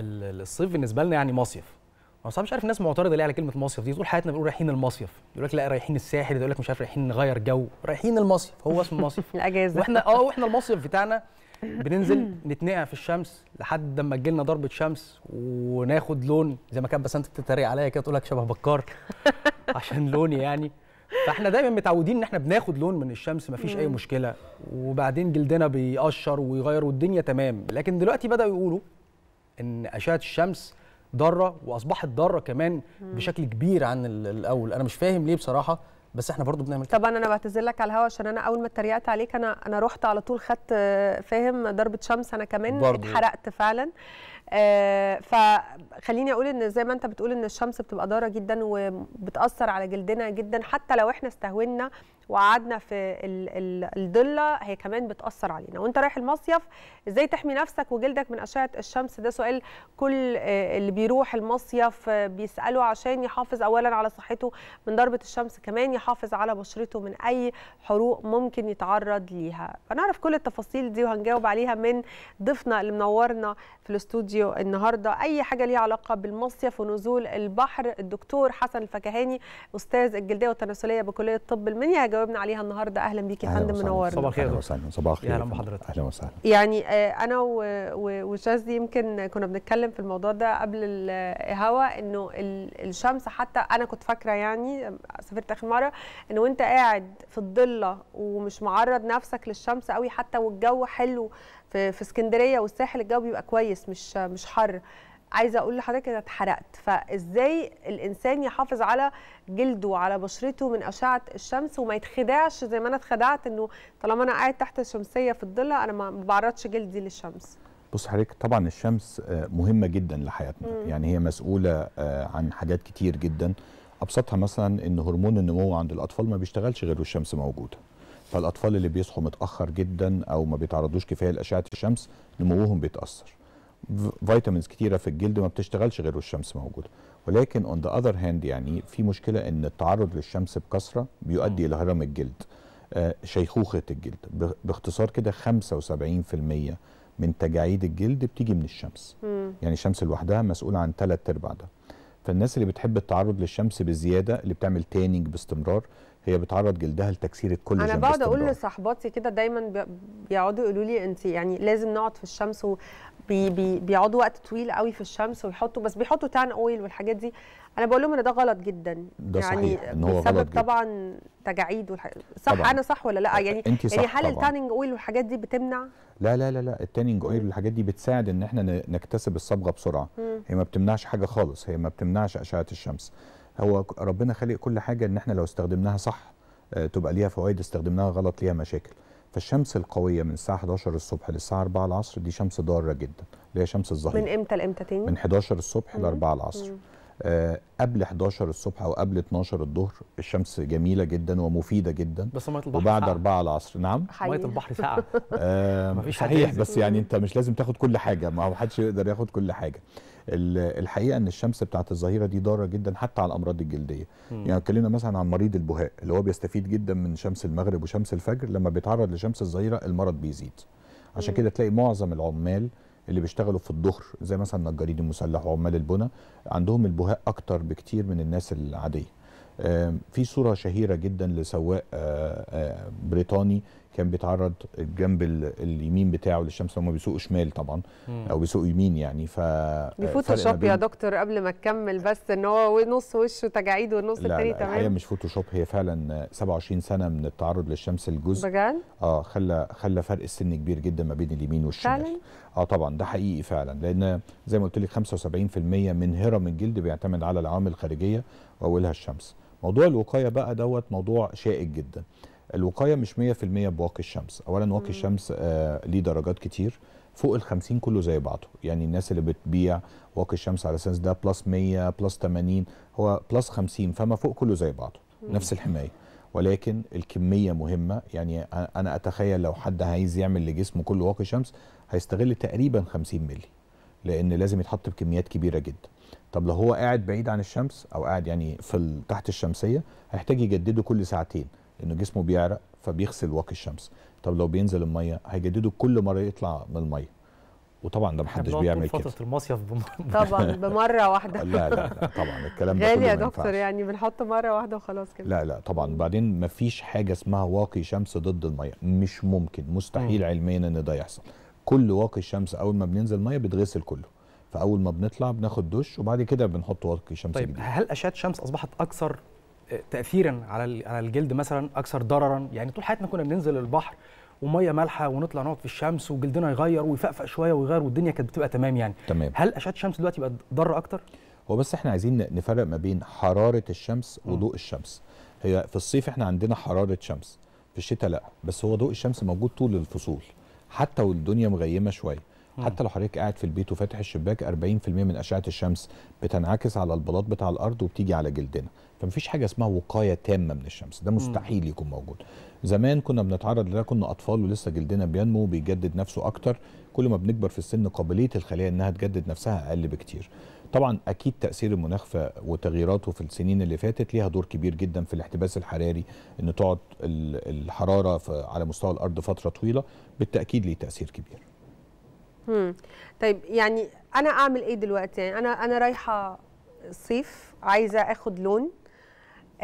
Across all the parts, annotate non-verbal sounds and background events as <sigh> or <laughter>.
الصيف بالنسبه لنا يعني مصيف انا صعب مش عارف الناس معترضه ليه على كلمه مصيف دي طول حياتنا بنقول رايحين المصيف يقول لك لا رايحين الساحل يقول لك مش عارف رايحين نغير جو رايحين المصيف هو اسمه مصيف <laughs> الاجازه واحنا اه واحنا المصيف بتاعنا بننزل <laughs> نتنقع في الشمس لحد لما تجي لنا ضربه شمس وناخد لون زي ما كانت بسنت بتتريق عليا كده تقول لك شبه بكار <laughs> عشان لوني يعني فاحنا دايما متعودين ان احنا بناخد لون من الشمس مفيش اي مشكله وبعدين جلدنا بيقشر ويغير والدنيا تمام لكن دلوقتي بداوا يقولوا ان اشعه الشمس ضاره واصبحت ضاره كمان بشكل كبير عن الاول انا مش فاهم ليه بصراحه بس احنا برضو بنعمل كده طبعا انا بعتذر لك على الهوا عشان انا اول ما اتريقت عليك انا انا رحت على طول خدت فاهم ضربه شمس انا كمان برضو. اتحرقت فعلا آه فخليني اقول ان زي ما انت بتقول ان الشمس بتبقى ضاره جدا وبتاثر على جلدنا جدا حتى لو احنا استهونا وقعدنا في الضله هي كمان بتاثر علينا وانت رايح المصيف ازاي تحمي نفسك وجلدك من اشعه الشمس ده سؤال كل آه، اللي بيروح المصيف آه، بيساله عشان يحافظ اولا على صحته من ضربه الشمس كمان يحافظ على بشرته من اي حروق ممكن يتعرض ليها هنعرف كل التفاصيل دي وهنجاوب عليها من ضيفنا اللي منورنا في الاستوديو النهارده اي حاجه ليها علاقه بالمصيف ونزول البحر الدكتور حسن الفكهاني استاذ الجلديه والتناسليه بكليه الطب المنيا جاوبنا عليها النهارده اهلا بيك يا فندم منورنا صباح الخير اهلا وسهلا صباح الخير اهلا بحضرتك اهلا وسهلا يعني آه، انا وشاذ يمكن كنا بنتكلم في الموضوع ده قبل الهوا انه الشمس حتى انا كنت فاكره يعني سافرت اخر مره ان وانت قاعد في الضله ومش معرض نفسك للشمس قوي حتى والجو حلو في اسكندريه والساحل الجو بيبقى كويس مش مش حر عايزه اقول لحضرتك انا اتحرقت فازاي الانسان يحافظ على جلده وعلى بشرته من اشعه الشمس وما يتخدعش زي ما انا اتخدعت انه طالما انا قاعد تحت الشمسيه في الضله انا ما بعرضش جلدي للشمس بص حضرتك طبعا الشمس آه، مهمه جدا لحياتنا مم. يعني هي مسؤوله آه، عن حاجات كتير جدا ابسطها مثلا ان هرمون النمو عند الاطفال ما بيشتغلش غير والشمس موجوده فالاطفال اللي بيصحوا متاخر جدا او ما بيتعرضوش كفايه لاشعه الشمس نموهم بيتاثر فيتامينز كتيره في الجلد ما بتشتغلش غير والشمس موجوده ولكن اون ذا اذر هاند يعني في مشكله ان التعرض للشمس بكثره بيؤدي الى هرم الجلد آه، شيخوخه الجلد باختصار كده 75% من تجاعيد الجلد بتيجي من الشمس مم. يعني الشمس لوحدها مسؤوله عن ثلاث ارباع ده فالناس اللي بتحب التعرض للشمس بزياده اللي بتعمل تانينج باستمرار هي بتعرض جلدها لتكسير الكل انا بقعد اقول لصاحباتي كده دايما بيقعدوا يقولوا لي انت يعني لازم نقعد في الشمس وبيقعدوا وقت طويل قوي في الشمس ويحطوا بس بيحطوا تان اويل والحاجات دي انا بقول لهم ان ده غلط جدا ده يعني صحيح. إن هو بسبب غلط طبعا تجاعيد صح طبعا. انا صح ولا لا يعني انت يعني صح يعني هل التاننج اويل والحاجات دي بتمنع لا لا لا لا التاننج اويل والحاجات دي بتساعد ان احنا نكتسب الصبغه بسرعه مم. هي ما بتمنعش حاجه خالص هي ما بتمنعش اشعه الشمس هو ربنا خالق كل حاجه ان احنا لو استخدمناها صح آه، تبقى ليها فوائد استخدمناها غلط ليها مشاكل فالشمس القويه من الساعه 11 الصبح للساعه 4 العصر دي شمس ضاره جدا اللي هي شمس الظهر من امتى لامتى تاني من 11 الصبح ل 4 العصر آه قبل 11 الصبح او قبل 12 الظهر الشمس جميله جدا ومفيده جدا بس ميه البحر وبعد 4 العصر نعم ميه البحر ساقعه آه <laughs> صحيح بس يعني انت مش لازم تاخد كل حاجه ما هو محدش يقدر ياخد كل حاجه الحقيقه ان الشمس بتاعت الظهيره دي ضاره جدا حتى على الامراض الجلديه مم. يعني اتكلمنا مثلا عن مريض البهاء اللي هو بيستفيد جدا من شمس المغرب وشمس الفجر لما بيتعرض لشمس الظهيره المرض بيزيد عشان كده تلاقي معظم العمال اللي بيشتغلوا في الظهر زي مثلا نجارين المسلح وعمال البنى عندهم البهاء اكتر بكتير من الناس العاديه في صورة شهيرة جدا لسواق آه، آه، بريطاني كان بيتعرض الجنب اليمين بتاعه للشمس هم بيسوقوا شمال طبعا او بيسوقوا يمين يعني ف فوتوشوب يا دكتور قبل ما تكمل بس ان هو نص وشه تجاعيد والنص الثاني تمام لا هي مش فوتوشوب هي فعلا 27 سنه من التعرض للشمس الجزء بجد اه خلى خلى فرق السن كبير جدا ما بين اليمين والشمال فعلا؟ اه طبعا ده حقيقي فعلا لان زي ما قلت لك 75% من هرم الجلد بيعتمد على العوامل الخارجيه واولها الشمس موضوع الوقايه بقى دوت موضوع شائك جدا الوقايه مش 100% بواقي الشمس اولا واقي الشمس آه ليه درجات كتير فوق ال 50 كله زي بعضه يعني الناس اللي بتبيع واقي الشمس على اساس ده بلس 100 بلس 80 هو بلس 50 فما فوق كله زي بعضه نفس الحمايه ولكن الكميه مهمه يعني انا اتخيل لو حد عايز يعمل لجسمه كله واقي شمس هيستغل تقريبا 50 مللي لان لازم يتحط بكميات كبيره جدا طب لو هو قاعد بعيد عن الشمس او قاعد يعني في تحت الشمسيه هيحتاج يجدده كل ساعتين ان جسمه بيعرق فبيغسل واقي الشمس طب لو بينزل الميه هيجدده كل مره يطلع من الميه وطبعا ده محدش بيعمل كده فتره المصيف بم... <laughs> طبعا بمره واحده لا, لا لا طبعا الكلام ده غالي يا دكتور يعني بنحط مره واحده وخلاص كده لا لا طبعا بعدين ما فيش حاجه اسمها واقي شمس ضد الميه مش ممكن مستحيل علميا ان ده يحصل كل واقي الشمس اول ما بننزل ميه بيتغسل كله فاول ما بنطلع بناخد دش وبعد كده بنحط واقي شمس طيب جديد. هل اشعه الشمس اصبحت اكثر تاثيرا على على الجلد مثلا اكثر ضررا يعني طول حياتنا كنا بننزل البحر وميه مالحه ونطلع نقعد في الشمس وجلدنا يغير ويفقفق شويه ويغير والدنيا كانت بتبقى تمام يعني تمام. هل اشعه الشمس دلوقتي بقت ضاره اكتر هو بس احنا عايزين نفرق ما بين حراره الشمس وضوء الشمس هي في الصيف احنا عندنا حراره شمس في الشتاء لا بس هو ضوء الشمس موجود طول الفصول حتى والدنيا مغيمه شويه حتى لو حضرتك قاعد في البيت وفاتح الشباك 40% من اشعه الشمس بتنعكس على البلاط بتاع الارض وبتيجي على جلدنا فمفيش حاجه اسمها وقايه تامه من الشمس ده مستحيل يكون موجود زمان كنا بنتعرض لده كنا اطفال ولسه جلدنا بينمو وبيجدد نفسه اكتر كل ما بنكبر في السن قابليه الخلايا انها تجدد نفسها اقل بكتير طبعا اكيد تاثير المناخ وتغييراته في السنين اللي فاتت ليها دور كبير جدا في الاحتباس الحراري ان تقعد الحراره على مستوى الارض فتره طويله بالتاكيد ليه تاثير كبير طيب يعني انا اعمل ايه دلوقتي يعني انا انا رايحه صيف عايزه اخد لون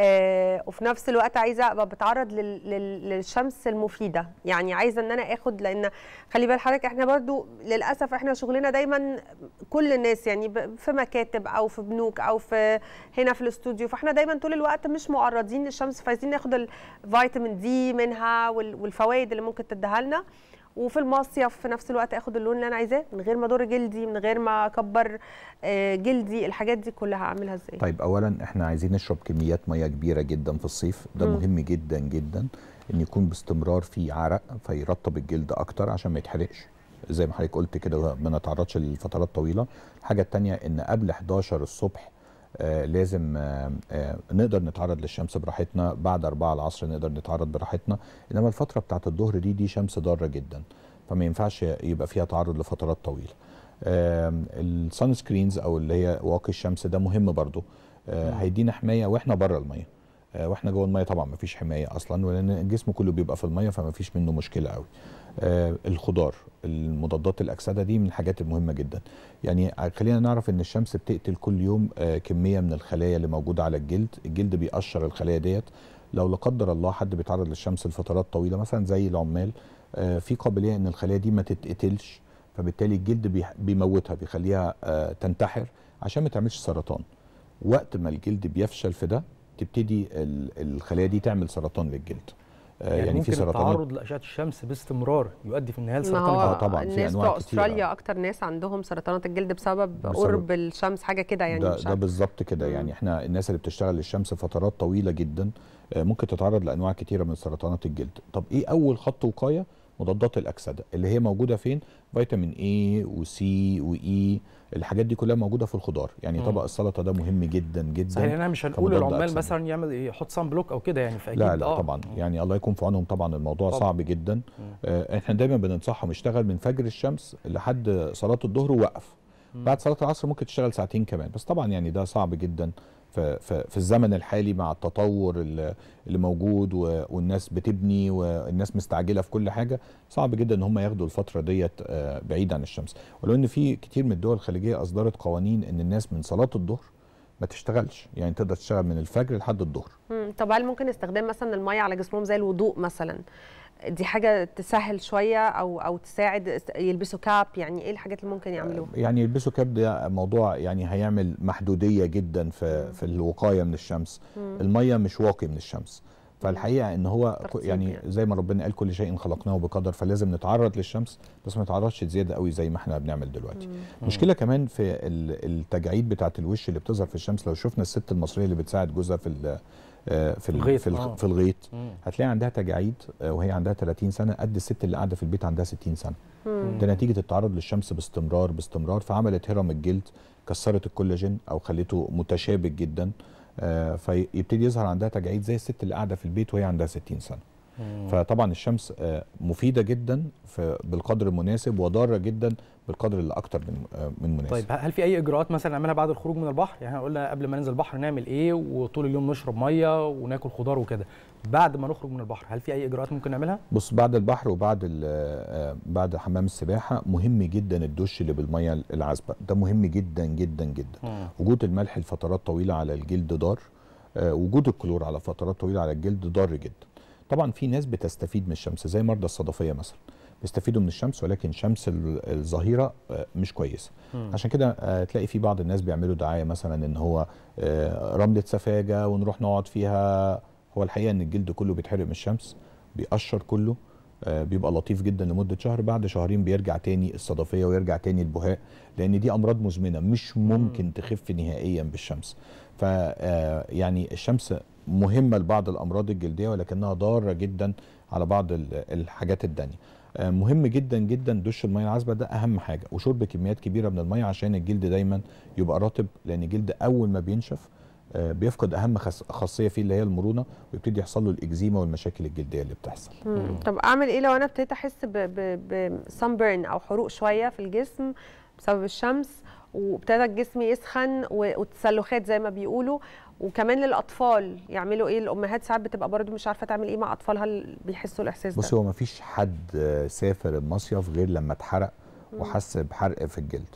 آه وفي نفس الوقت عايزه ابقى بتعرض لل... لل... للشمس المفيده يعني عايزه ان انا اخد لان خلي بال حضرتك احنا برضو للاسف احنا شغلنا دايما كل الناس يعني في مكاتب او في بنوك او في هنا في الاستوديو فاحنا دايما طول الوقت مش معرضين للشمس فعايزين ناخد الفيتامين دي منها وال... والفوائد اللي ممكن تديها لنا وفي المصيف في نفس الوقت اخد اللون اللي انا عايزاه من غير ما اضر جلدي من غير ما اكبر آه، جلدي الحاجات دي كلها اعملها ازاي طيب اولا احنا عايزين نشرب كميات ميه كبيره جدا في الصيف ده م. مهم جدا جدا ان يكون باستمرار في عرق فيرطب الجلد اكتر عشان ما يتحرقش زي ما حضرتك قلت كده ما نتعرضش لفترات طويله الحاجه الثانيه ان قبل 11 الصبح آه، لازم آه، آه، نقدر نتعرض للشمس براحتنا بعد 4 العصر نقدر نتعرض براحتنا انما الفتره بتاعت الظهر دي دي شمس ضاره جدا فما ينفعش يبقى فيها تعرض لفترات طويله السان سكرينز او اللي هي واقي الشمس ده مهم برضو هيدينا حمايه واحنا بره الميه آه، واحنا جوه الميه طبعا مفيش حمايه اصلا ولان جسمه كله بيبقى في الميه فمفيش منه مشكله قوي آه الخضار المضادات الاكسده دي من الحاجات المهمه جدا يعني خلينا نعرف ان الشمس بتقتل كل يوم آه كميه من الخلايا اللي موجوده على الجلد الجلد بيقشر الخلايا ديت لو لا قدر الله حد بيتعرض للشمس لفترات طويله مثلا زي العمال آه في قابليه ان الخلايا دي ما تتقتلش فبالتالي الجلد بيموتها بيخليها آه، تنتحر عشان ما تعملش سرطان وقت ما الجلد بيفشل في ده تبتدي الخلايا دي تعمل سرطان للجلد آه، يعني, يعني في يعني التعرض لاشعه الشمس باستمرار يؤدي في النهايه لسرطان الجلد اه طبعا في انواع كتير استراليا اكتر ناس عندهم سرطانات الجلد بسبب, بسبب قرب الشمس حاجه كده يعني ده, ده بالظبط كده يعني احنا الناس اللي بتشتغل للشمس فترات طويله جدا آه، ممكن تتعرض لانواع كتيره من سرطانات الجلد طب ايه اول خط وقايه مضادات الاكسده اللي هي موجوده فين فيتامين اي وسي واي e، الحاجات دي كلها موجوده في الخضار يعني مم. طبق السلطه ده مهم جدا جدا يعني انا مش هنقول العمال مثلا يعمل إيه، يحط صن بلوك او كده يعني فاكيد لا لا آه. طبعا يعني الله يكون في عونهم طبعا الموضوع طبعا. صعب جدا آه احنا دايما بننصحهم يشتغل من فجر الشمس لحد صلاه الظهر ووقف بعد صلاه العصر ممكن تشتغل ساعتين كمان بس طبعا يعني ده صعب جدا في الزمن الحالي مع التطور اللي موجود والناس بتبني والناس مستعجله في كل حاجه صعب جدا ان هم ياخدوا الفتره ديت آه، بعيد عن الشمس ولو ان في كتير من الدول الخليجيه اصدرت قوانين ان الناس من صلاه الظهر ما تشتغلش يعني تقدر تشتغل من الفجر لحد الظهر طب هل ممكن استخدام مثلا الميه على جسمهم زي الوضوء مثلا دي حاجه تسهل شويه او او تساعد يلبسوا كاب يعني ايه الحاجات اللي ممكن يعملوها آه، يعني يلبسوا كاب ده موضوع يعني هيعمل محدوديه جدا في في الوقايه من الشمس الميه مش واقي من الشمس فالحقيقه ان هو يعني. يعني زي ما ربنا قال كل شيء خلقناه بقدر فلازم نتعرض للشمس بس ما نتعرضش زياده قوي زي ما احنا بنعمل دلوقتي مم. مشكله كمان في التجاعيد بتاعه الوش اللي بتظهر في الشمس لو شفنا الست المصريه اللي بتساعد جوزها في آه، آه. في الغيط في, في الغيط هتلاقي عندها تجاعيد آه، وهي عندها 30 سنه قد الست اللي قاعده في البيت عندها 60 سنه مم. ده نتيجه التعرض للشمس باستمرار باستمرار فعملت هرم الجلد كسرت الكولاجين او خليته متشابك جدا آه، فيبتدي يظهر عندها تجاعيد زي الست اللي قاعده في البيت وهي عندها 60 سنه فطبعا الشمس آه، مفيده جدا بالقدر المناسب وضاره جدا بالقدر اللي اكتر من آه، من مناسب طيب هل في اي اجراءات مثلا نعملها بعد الخروج من البحر يعني احنا قلنا قبل ما ننزل البحر نعمل ايه وطول اليوم نشرب ميه وناكل خضار وكده بعد ما نخرج من البحر هل في اي اجراءات ممكن نعملها بص بعد البحر وبعد آه، بعد حمام السباحه مهم جدا الدش اللي بالميه العذبه ده مهم جدا جدا جدا مم. وجود الملح لفترات طويله على الجلد ضار وجود الكلور على فترات طويله على الجلد ضار جدا طبعا في ناس بتستفيد من الشمس زي مرضى الصدفيه مثلا بيستفيدوا من الشمس ولكن شمس الظهيره آه، مش كويسه عشان كده آه، تلاقي في بعض الناس بيعملوا دعايه مثلا ان هو آه، رمله سفاجه ونروح نقعد فيها هو الحقيقه ان الجلد كله بيتحرق من الشمس بيقشر كله آه، بيبقى لطيف جدا لمده شهر بعد شهرين بيرجع تاني الصدفيه ويرجع تاني البهاء لان دي امراض مزمنه مش ممكن تخف نهائيا بالشمس ف آه، يعني الشمس مهمه لبعض الامراض الجلديه ولكنها ضاره جدا على بعض الحاجات الدانيه آه، مهم جدا جدا دش الميه العذبه ده اهم حاجه وشرب كميات كبيره من الميه عشان الجلد دايما يبقى رطب لان الجلد اول ما بينشف آه، بيفقد اهم خاصيه فيه اللي هي المرونه ويبتدي يحصل له الاكزيما والمشاكل الجلديه اللي بتحصل مم. طب اعمل ايه لو انا ابتديت احس بسن بيرن او حروق شويه في الجسم بسبب الشمس وابتدى الجسم يسخن وتسلخات زي ما بيقولوا وكمان للاطفال يعملوا ايه الامهات ساعات بتبقى برده مش عارفه تعمل ايه مع اطفالها اللي بيحسوا الاحساس ده بصي هو ما فيش حد سافر المصيف غير لما اتحرق وحس بحرق في الجلد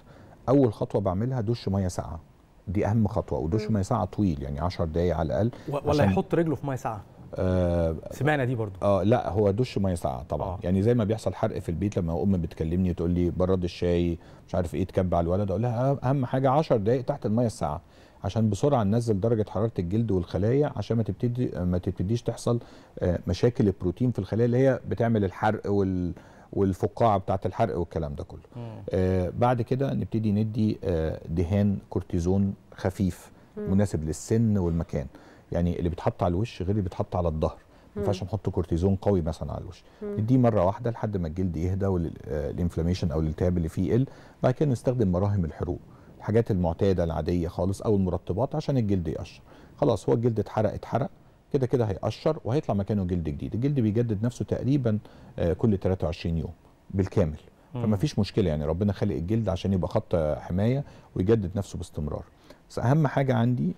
اول خطوه بعملها دش ميه ساقعه دي اهم خطوه ودش ميه ساقعه طويل يعني 10 دقائق على الاقل ولا يحط رجله في ميه ساقعه آه سمعنا دي برضو اه لا هو دش ميه ساقعه طبعا آه. يعني زي ما بيحصل حرق في البيت لما ام بتكلمني تقول لي برد الشاي مش عارف ايه تكب على الولد اقول لها أه، اهم حاجه 10 دقائق تحت الميه الساقعه عشان بسرعه ننزل درجه حراره الجلد والخلايا عشان ما تبتدي ما تبتديش تحصل آه، مشاكل البروتين في الخلايا اللي هي بتعمل الحرق وال والفقاعه بتاعه الحرق والكلام ده كله آه بعد كده نبتدي ندي آه دهان كورتيزون خفيف مم. مناسب للسن والمكان يعني اللي بيتحط على الوش غير اللي بيتحط على الظهر ما ينفعش نحط كورتيزون قوي مثلا على الوش نديه مره واحده لحد ما الجلد يهدى والانفلاميشن آه، او الالتهاب اللي فيه يقل بعد كده نستخدم مراهم الحروق الحاجات المعتاده العاديه خالص او المرطبات عشان الجلد يقشر خلاص هو الجلد اتحرق اتحرق كده كده هيقشر وهيطلع مكانه جلد جديد الجلد بيجدد نفسه تقريبا آه، كل 23 يوم بالكامل فما فيش مشكله يعني ربنا خلق الجلد عشان يبقى خط حمايه ويجدد نفسه باستمرار بس اهم حاجه عندي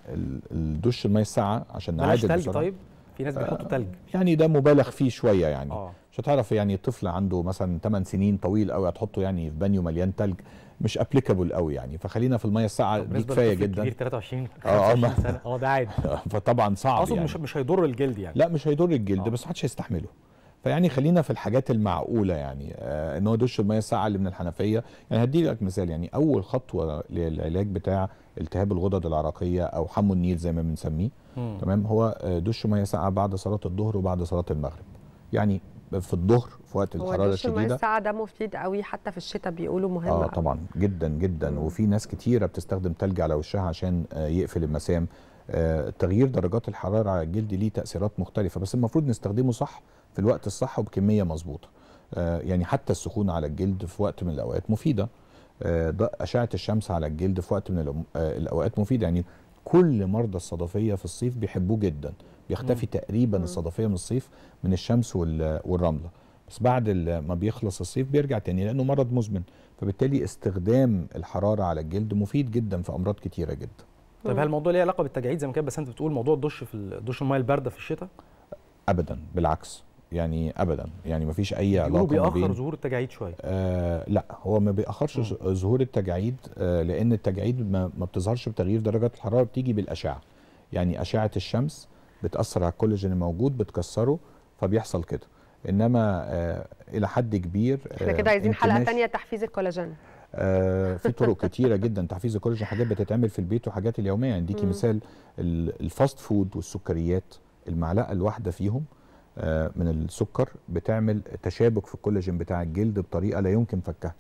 الدش الميه الساقعه عشان نعادل طيب في ناس بيحطوا ثلج يعني ده مبالغ فيه شويه يعني آه. مش هتعرف يعني طفل عنده مثلا 8 سنين طويل قوي هتحطه يعني في بانيو مليان ثلج مش ابليكابل قوي يعني فخلينا في الميه الساقعه دي كفايه جدا كبير 23 25 سنه اه ده عادي <laughs> آه، فطبعا صعب يعني. مش مش هيضر الجلد يعني لا مش هيضر الجلد آه. بس محدش هيستحمله فيعني خلينا في الحاجات المعقوله يعني آه ان هو يدش الميه الساقعه اللي من الحنفيه يعني هدي لك مثال يعني اول خطوه للعلاج بتاع التهاب الغدد العرقيه او حمو النيل زي ما بنسميه تمام هو آه، دش ميه ساقعه بعد صلاه الظهر وبعد صلاه المغرب يعني في الظهر في وقت الحراره الشديده هو ده مفيد قوي حتى في الشتاء بيقولوا مهم اه طبعا جدا جدا وفي ناس كتيره بتستخدم تلج على وشها عشان آه، يقفل المسام آه، تغيير درجات الحراره على الجلد ليه تاثيرات مختلفه بس المفروض نستخدمه صح في الوقت الصح وبكميه مظبوطه يعني حتى السخونه على الجلد في وقت من الاوقات مفيده آه، اشعه الشمس على الجلد في وقت من آه، الاوقات مفيده يعني كل مرضى الصدفيه في الصيف بيحبوه جدا بيختفي تقريبا الصدفيه من الصيف من الشمس والرمله بس بعد ما بيخلص الصيف بيرجع تاني لانه مرض مزمن فبالتالي استخدام الحراره على الجلد مفيد جدا في امراض كتيره جدا طيب هل الموضوع ليه علاقه بالتجاعيد زي ما كان بس انت بتقول موضوع الدش في الدش الميه البارده في الشتاء ابدا بالعكس يعني ابدا يعني ما فيش اي علاقه بيأخر ظهور التجاعيد شويه آه لا هو ما بيأخرش آه. ظهور التجاعيد آه لان التجاعيد ما, ما بتظهرش بتغيير درجات الحراره بتيجي بالاشعه يعني اشعه الشمس بتاثر على الكولاجين الموجود بتكسره فبيحصل كده انما آه الى حد كبير آه، احنا كده عايزين حلقه ثانيه تحفيز الكولاجين آه في طرق كتيره جدا تحفيز الكولاجين حاجات بتتعمل في البيت وحاجات اليوميه يعني اديكي مثال الفاست فود والسكريات المعلقه الواحده فيهم آه، من السكر بتعمل تشابك في الكولاجين بتاع الجلد بطريقه لا يمكن فكها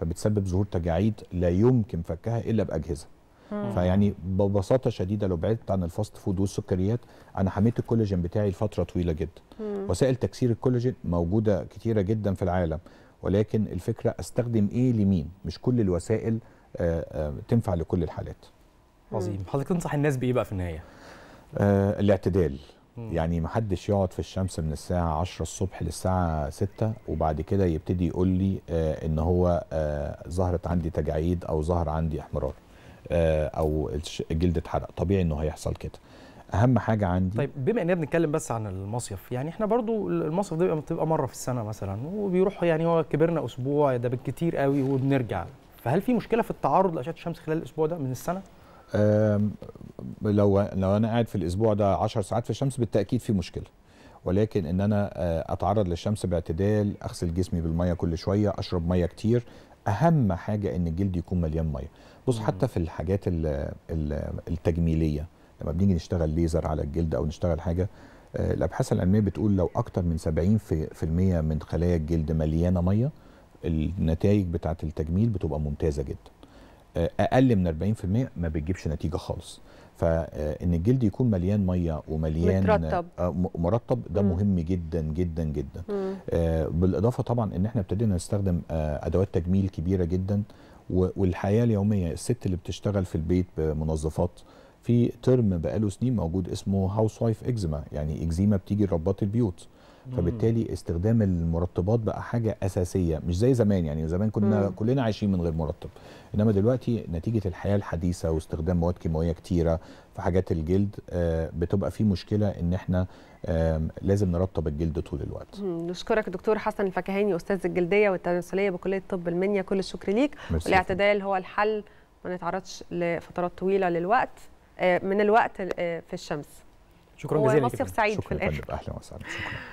فبتسبب ظهور تجاعيد لا يمكن فكها الا باجهزه فيعني ببساطه شديده لو بعدت عن الفاست فود والسكريات انا حميت الكولاجين بتاعي لفتره طويله جدا وسائل تكسير الكولاجين موجوده كتيره جدا في العالم ولكن الفكره استخدم ايه لمين مش كل الوسائل آآ آه، آآ آه، تنفع لكل الحالات عظيم حضرتك تنصح الناس بايه بقى في النهايه الاعتدال يعني محدش يقعد في الشمس من الساعة 10 الصبح للساعة 6 وبعد كده يبتدي يقول لي آه ان هو آه ظهرت عندي تجاعيد او ظهر عندي احمرار آه او الجلد اتحرق طبيعي انه هيحصل كده اهم حاجه عندي طيب بما اننا بنتكلم بس عن المصيف يعني احنا برضو المصيف ده بتبقى مره في السنه مثلا وبيروح يعني هو كبرنا اسبوع ده بالكتير قوي وبنرجع فهل في مشكله في التعرض لاشعه الشمس خلال الاسبوع ده من السنه لو لو انا قاعد في الاسبوع ده 10 ساعات في الشمس بالتاكيد في مشكله ولكن ان انا آه، اتعرض للشمس باعتدال اغسل جسمي بالميه كل شويه اشرب ميه كتير اهم حاجه ان الجلد يكون مليان ميه بص حتى في الحاجات التجميليه لما بنيجي نشتغل ليزر على الجلد او نشتغل حاجه آه، الابحاث العلميه بتقول لو اكتر من 70% من خلايا الجلد مليانه ميه النتائج بتاعه التجميل بتبقى ممتازه جدا آه، اقل من 40% ما بتجيبش نتيجه خالص فان آه، الجلد يكون مليان ميه ومليان مترتب. آه، مرطب ده مم. مهم جدا جدا جدا مم. بالاضافه طبعا ان احنا ابتدينا نستخدم ادوات تجميل كبيره جدا والحياه اليوميه الست اللي بتشتغل في البيت بمنظفات في ترم بقاله سنين موجود اسمه هاوس وايف اكزيما يعني اكزيما بتيجي ربات البيوت فبالتالي استخدام المرطبات بقى حاجه اساسيه مش زي زمان يعني زمان كنا مم. كلنا عايشين من غير مرطب انما دلوقتي نتيجه الحياه الحديثه واستخدام مواد كيماويه كتيره في حاجات الجلد آه، بتبقى في مشكله ان احنا لازم نرطب الجلد طول الوقت نشكرك دكتور حسن الفكهاني استاذ الجلديه والتناسليه بكليه طب المنيا كل الشكر ليك والاعتدال هو الحل ما نتعرضش لفترات طويله للوقت آه، من الوقت آه، في الشمس شكرا جزيلا ومصيف سعيد شكرا في الاخر اهلا وسهلا شكرا